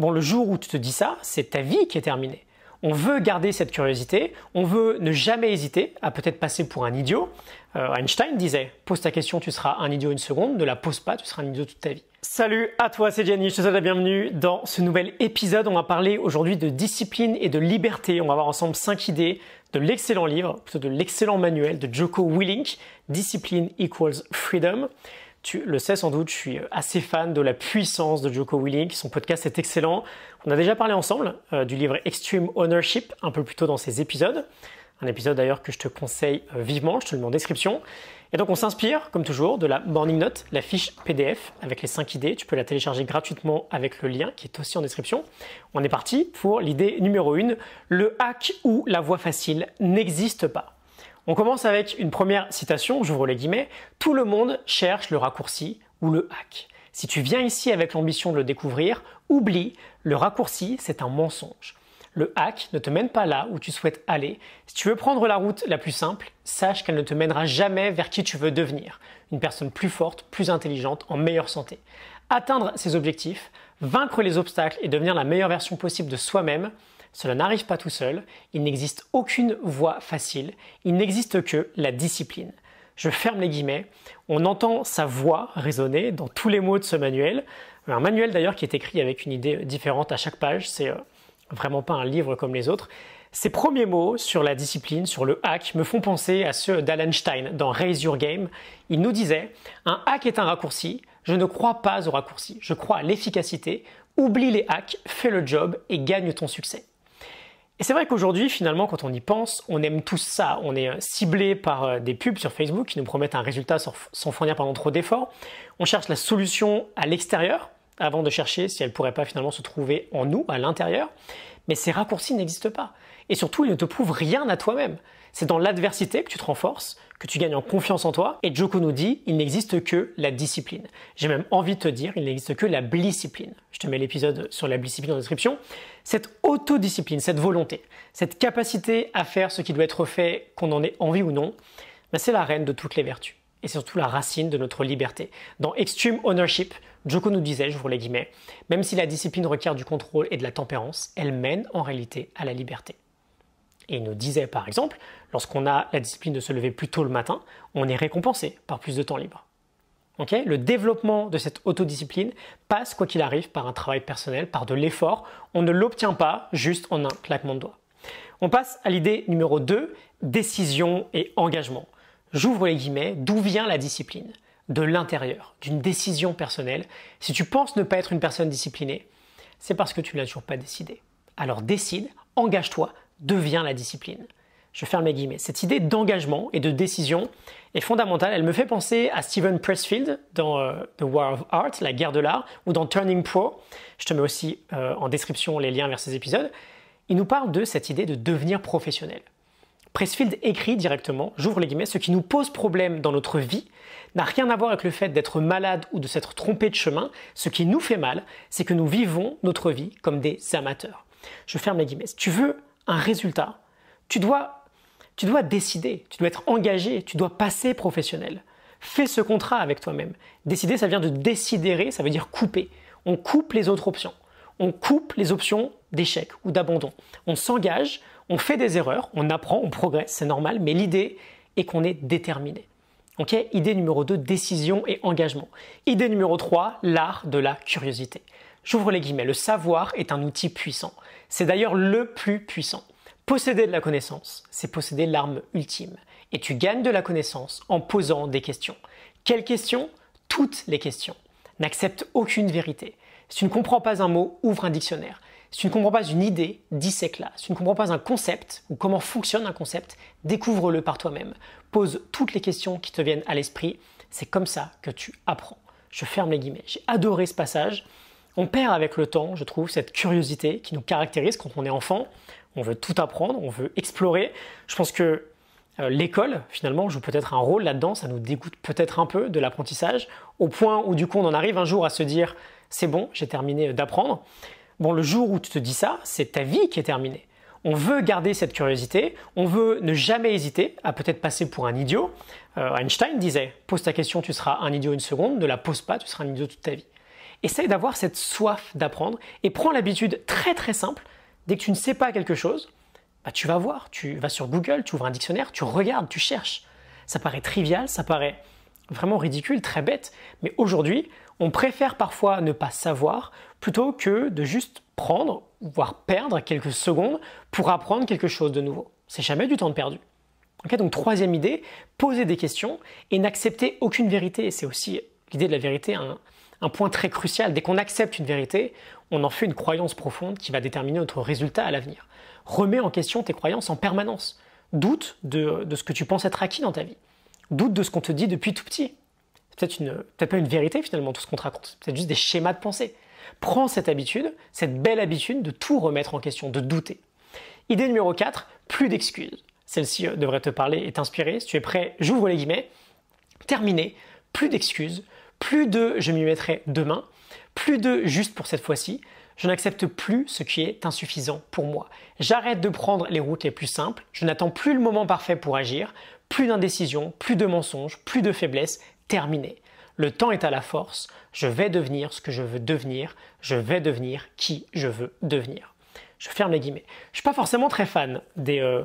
Bon, le jour où tu te dis ça, c'est ta vie qui est terminée. On veut garder cette curiosité, on veut ne jamais hésiter à peut-être passer pour un idiot. Euh, Einstein disait Pose ta question, tu seras un idiot une seconde, ne la pose pas, tu seras un idiot toute ta vie. Salut à toi, c'est Gianni, je te souhaite la bienvenue dans ce nouvel épisode. On va parler aujourd'hui de discipline et de liberté. On va voir ensemble cinq idées de l'excellent livre, plutôt de l'excellent manuel de Joko Willink, Discipline equals Freedom. Tu le sais sans doute, je suis euh, assez fan de la puissance de Joko Willink. Son podcast est excellent. On a déjà parlé ensemble euh, du livre Extreme Ownership un peu plus tôt dans ses épisodes. Un épisode d'ailleurs que je te conseille euh, vivement, je te le mets en description. Et donc on s'inspire, comme toujours, de la Morning Note, la fiche PDF avec les 5 idées. Tu peux la télécharger gratuitement avec le lien qui est aussi en description. On est parti pour l'idée numéro 1. Le hack ou la voie facile n'existe pas. On commence avec une première citation, j'ouvre les guillemets, Tout le monde cherche le raccourci ou le hack. Si tu viens ici avec l'ambition de le découvrir, oublie, le raccourci, c'est un mensonge. Le hack ne te mène pas là où tu souhaites aller. Si tu veux prendre la route la plus simple, sache qu'elle ne te mènera jamais vers qui tu veux devenir, une personne plus forte, plus intelligente, en meilleure santé. Atteindre ses objectifs, vaincre les obstacles et devenir la meilleure version possible de soi-même, cela n'arrive pas tout seul, il n'existe aucune voie facile, il n'existe que la discipline. Je ferme les guillemets, on entend sa voix résonner dans tous les mots de ce manuel, un manuel d'ailleurs qui est écrit avec une idée différente à chaque page, c'est euh, vraiment pas un livre comme les autres. Ses premiers mots sur la discipline, sur le hack, me font penser à ceux d'Alan dans Raise Your Game. Il nous disait Un hack est un raccourci, je ne crois pas au raccourci. je crois à l'efficacité, oublie les hacks, fais le job et gagne ton succès. Et c'est vrai qu'aujourd'hui, finalement, quand on y pense, on aime tous ça. On est euh, ciblé par euh, des pubs sur Facebook qui nous promettent un résultat sans fournir pendant trop d'efforts. On cherche la solution à l'extérieur avant de chercher si elle pourrait pas finalement se trouver en nous, à l'intérieur. Mais ces raccourcis n'existent pas. Et surtout, ils ne te prouvent rien à toi-même. C'est dans l'adversité que tu te renforces, que tu gagnes en confiance en toi. Et Joko nous dit, il n'existe que la discipline. J'ai même envie de te dire, il n'existe que la discipline. Je te mets l'épisode sur la discipline en description. Cette autodiscipline, cette volonté, cette capacité à faire ce qui doit être fait, qu'on en ait envie ou non, ben, c'est la reine de toutes les vertus. Et c'est surtout la racine de notre liberté. Dans Extreme Ownership, Joko nous disait, j'ouvre les guillemets, même si la discipline requiert du contrôle et de la tempérance, elle mène en réalité à la liberté. Et il nous disait par exemple, lorsqu'on a la discipline de se lever plus tôt le matin, on est récompensé par plus de temps libre. le développement de cette autodiscipline passe, quoi qu'il arrive, par un travail personnel, par de l'effort. On ne l'obtient pas juste en un claquement de doigts. On passe à l'idée numéro 2, décision et engagement. J'ouvre les guillemets, d'où vient la discipline de l'intérieur, d'une décision personnelle. Si tu penses ne pas être une personne disciplinée, c'est parce que tu ne l'as toujours pas décidé. Alors décide, engage-toi, deviens la discipline. Je ferme mes guillemets. Cette idée d'engagement et de décision est fondamentale. Elle me fait penser à Steven Pressfield dans euh, The War of Art, La guerre de l'art, ou dans Turning Pro. Je te mets aussi euh, en description les liens vers ces épisodes. Il nous parle de cette idée de devenir professionnel. Pressfield écrit directement, j'ouvre les guillemets, ce qui nous pose problème dans notre vie n'a rien à voir avec le fait d'être malade ou de s'être trompé de chemin. Ce qui nous fait mal, c'est que nous vivons notre vie comme des amateurs. Je ferme les guillemets. tu veux un résultat, tu dois, décider, tu dois être engagé, tu dois passer professionnel. Fais ce contrat avec toi-même. Décider, ça vient de décidérer, ça veut dire couper. On coupe les autres options. On coupe les options d'échec ou d'abandon. On s'engage, on fait des erreurs, on apprend, on progresse, c'est normal, mais l'idée est qu'on est déterminé. Ok Idée numéro 2, décision et engagement. Idée numéro 3, l'art de la curiosité. J'ouvre les guillemets, le savoir est un outil puissant. C'est d'ailleurs le plus puissant. Posséder de la connaissance, c'est posséder l'arme ultime. Et tu gagnes de la connaissance en posant des questions. Quelles questions Toutes les questions. N'accepte aucune vérité. Si tu ne comprends pas un mot, ouvre un dictionnaire. Si tu ne comprends pas une idée, dissèque-la. Si tu ne comprends pas un concept ou comment fonctionne un concept, découvre-le par toi-même. Pose toutes les questions qui te viennent à l'esprit. C'est comme ça que tu apprends. Je ferme les guillemets. J'ai adoré ce passage. On perd avec le temps, je trouve, cette curiosité qui nous caractérise quand on est enfant. On veut tout apprendre, on veut explorer. Je pense que euh, l'école, finalement, joue peut-être un rôle là-dedans. Ça nous dégoûte peut-être un peu de l'apprentissage, au point où du coup on en arrive un jour à se dire c'est bon, j'ai terminé d'apprendre. Bon, le jour où tu te dis ça, c'est ta vie qui est terminée. On veut garder cette curiosité, on veut ne jamais hésiter à peut-être passer pour un idiot. Euh, Einstein disait, pose ta question, tu seras un idiot une seconde, ne la pose pas, tu seras un idiot toute ta vie. Essaye d'avoir cette soif d'apprendre et prends l'habitude très très simple, dès que tu ne sais pas quelque chose, bah, tu vas voir, tu vas sur Google, tu ouvres un dictionnaire, tu regardes, tu cherches. Ça paraît trivial, ça paraît vraiment ridicule, très bête, mais aujourd'hui, on préfère parfois ne pas savoir plutôt que de juste prendre, voire perdre quelques secondes pour apprendre quelque chose de nouveau. C'est jamais du temps perdu. donc troisième idée, poser des questions et n'accepter aucune vérité. C'est aussi l'idée de la vérité, un, point très crucial. Dès qu'on accepte une vérité, on en fait une croyance profonde qui va déterminer notre résultat à l'avenir. Remets en question tes croyances en permanence. Doute de ce que tu penses être acquis dans ta vie doute de ce qu'on te dit depuis tout petit. C'est peut-être pas une vérité finalement tout ce qu'on te raconte, c'est juste des schémas de pensée. Prends cette habitude, cette belle habitude de tout remettre en question, de douter. Idée numéro 4, plus d'excuses. Celle-ci euh, devrait te parler et t'inspirer. Si tu es prêt, j'ouvre les guillemets. Terminé, plus d'excuses, plus de je m'y mettrai demain, plus de juste pour cette fois-ci, je n'accepte plus ce qui est insuffisant pour moi. J'arrête de prendre les routes les plus simples, je n'attends plus le moment parfait pour agir, plus d'indécision, plus de mensonges, plus de faiblesse, terminé. Le temps est à la force, je vais devenir ce que je veux devenir, je vais devenir qui je veux devenir. Je ferme les guillemets. Je ne suis pas forcément très fan des, euh,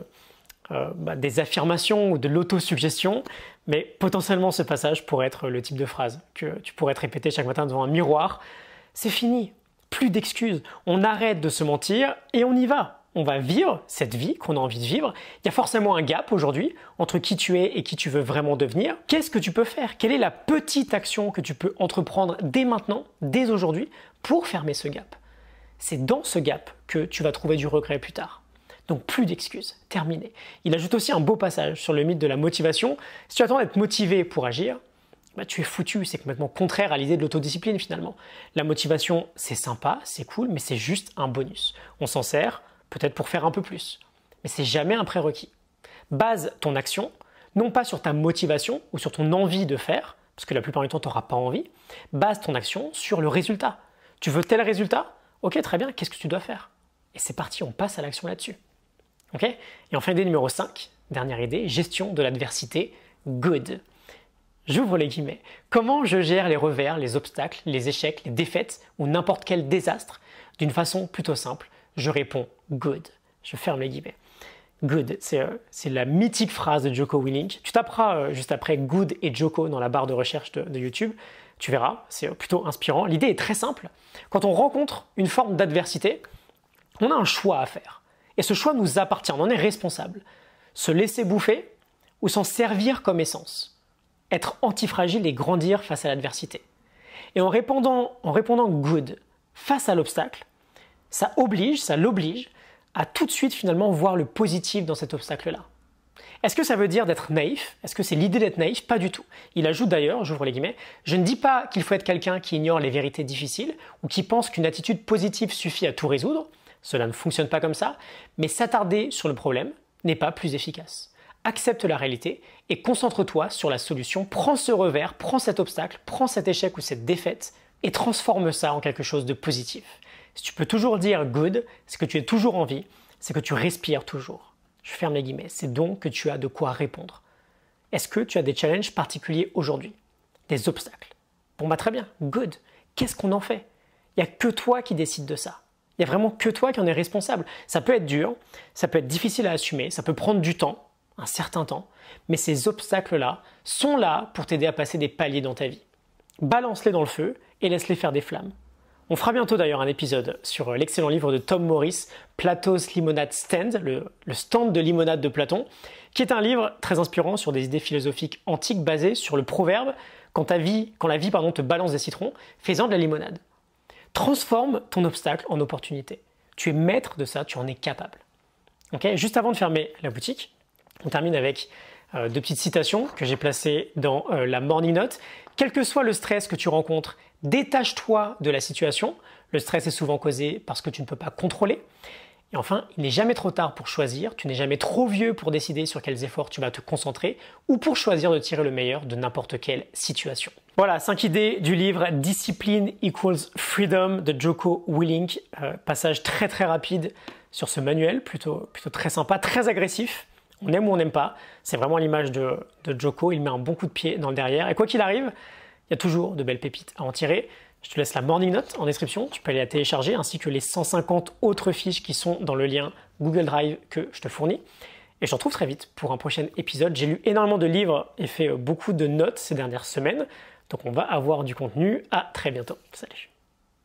euh, bah, des affirmations ou de l'autosuggestion, mais potentiellement ce passage pourrait être le type de phrase que tu pourrais te répéter chaque matin devant un miroir. C'est fini, plus d'excuses. On arrête de se mentir et on y va. On va vivre cette vie qu'on a envie de vivre. Il y a forcément un gap aujourd'hui entre qui tu es et qui tu veux vraiment devenir. Qu'est-ce que tu peux faire Quelle est la petite action que tu peux entreprendre dès maintenant, dès aujourd'hui, pour fermer ce gap C'est dans ce gap que tu vas trouver du regret plus tard. Donc plus d'excuses, terminé. Il ajoute aussi un beau passage sur le mythe de la motivation. Si tu attends d'être motivé pour agir, bah, tu es foutu. C'est complètement contraire à l'idée de l'autodiscipline finalement. La motivation, c'est sympa, c'est cool, mais c'est juste un bonus. On s'en sert peut-être pour faire un peu plus, mais c'est jamais un prérequis. Base ton action, non pas sur ta motivation ou sur ton envie de faire, parce que la plupart du temps, tu n'auras pas envie, base ton action sur le résultat. Tu veux tel résultat Ok, très bien, qu'est-ce que tu dois faire Et c'est parti, on passe à l'action là-dessus. Et enfin, idée numéro 5, dernière idée, gestion de l'adversité, good. J'ouvre les guillemets. Comment je gère les revers, les obstacles, les échecs, les défaites ou n'importe quel désastre d'une façon plutôt simple Je réponds good. Je ferme les guillemets. Good, euh, c'est la mythique phrase de Joko Willink. Tu taperas euh, juste après Good et Joko dans la barre de recherche de YouTube. Tu verras, c'est euh, plutôt inspirant. L'idée est très simple. Quand on rencontre une forme d'adversité, on a un choix à faire. Et ce choix nous appartient, on en est responsable. Se laisser bouffer ou s'en servir comme essence être antifragile et grandir face à l'adversité. Et en répondant, en répondant good face à l'obstacle, ça oblige, ça l'oblige à tout de suite finalement voir le positif dans cet obstacle-là. Est-ce que ça veut dire d'être naïf Est-ce que c'est l'idée d'être naïf Pas du tout. Il ajoute d'ailleurs, j'ouvre les guillemets, je ne dis pas qu'il faut être quelqu'un qui ignore les vérités difficiles ou qui pense qu'une attitude positive suffit à tout résoudre, cela ne fonctionne pas comme ça, mais s'attarder sur le problème n'est pas plus efficace accepte la réalité et concentre-toi sur la solution. Prends ce revers, prends cet obstacle, prends cet échec ou cette défaite et transforme ça en quelque chose de positif. Si tu peux toujours dire good, c'est que tu es toujours en vie, c'est que tu respires toujours. Je ferme les guillemets, c'est donc que tu as de quoi répondre. Est-ce que tu as des challenges particuliers aujourd'hui Des obstacles Bon bah très bien, good. Qu'est-ce qu'on en fait Il n'y a que toi qui décide de ça. Il n'y a vraiment que toi qui en es responsable. Ça peut être dur, ça peut être difficile à assumer, ça peut prendre du temps, un certain temps, mais ces obstacles-là sont là pour t'aider à passer des paliers dans ta vie. Balance-les dans le feu et laisse-les faire des flammes. On fera bientôt d'ailleurs un épisode sur euh, l'excellent livre de Tom Morris, Plato's Limonade Stand, le, stand de limonade de Platon, qui est un livre très inspirant sur des idées philosophiques antiques basées sur le proverbe quand, ta vie, quand la vie te balance des citrons, fais-en de la limonade. Transforme ton obstacle en opportunité. Tu es maître de ça, tu en es capable. Juste avant de fermer la boutique, on termine avec euh, deux petites citations que j'ai placées dans euh, la morning note. Quel que soit le stress que tu rencontres, détache-toi de la situation. Le stress est souvent causé parce que tu ne peux pas contrôler. Et enfin, il n'est jamais trop tard pour choisir, tu n'es jamais trop vieux pour décider sur quels efforts tu vas te concentrer ou pour choisir de tirer le meilleur de n'importe quelle situation. Voilà, cinq idées du livre Discipline equals Freedom de Joko Willink. Euh, passage très très rapide sur ce manuel, plutôt, plutôt très sympa, très agressif. On aime ou on n'aime pas. C'est vraiment l'image de, Joko. Il met un bon coup de pied dans le derrière. Et quoi qu'il arrive, il y a toujours de belles pépites à en tirer. Je te laisse la morning note en description. Tu peux aller la télécharger ainsi que les 150 autres fiches qui sont dans le lien Google Drive que je te fournis. Et je te retrouve très vite pour un prochain épisode. J'ai lu énormément de livres et fait beaucoup de notes ces dernières semaines. Donc on va avoir du contenu. À très bientôt. Salut.